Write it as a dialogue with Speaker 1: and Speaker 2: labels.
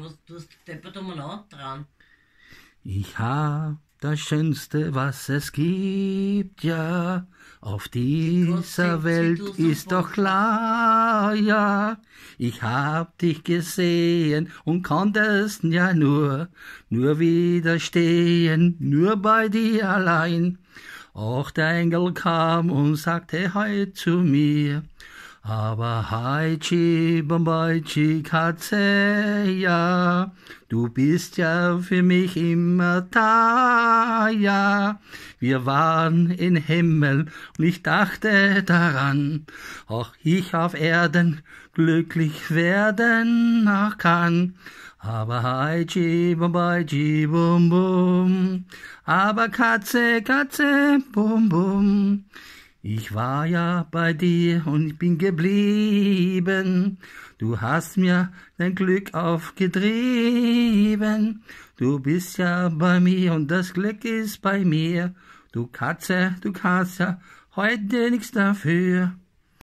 Speaker 1: Was tust du deppert einmal antran? Ich hab das Schönste, was es gibt, ja. Auf dieser Welt ist doch klar, ja. Ich hab dich gesehen und konnte es ja nur, nur widerstehen, nur bei dir allein. Auch der Engel kam und sagte heut zu mir, aber hai chi Bombaichi, Katze, ja, du bist ja für mich immer da, ja. Wir waren in Himmel und ich dachte daran, auch ich auf Erden glücklich werden noch kann. Aber hai Haichi, Bombaichi, Bum Bum, aber Katze, Katze, Bum Bum. Ich war ja bei dir und ich bin geblieben. Du hast mir dein Glück aufgetrieben. Du bist ja bei mir und das Glück ist bei mir. Du Katze, du Katze, heute nichts dafür.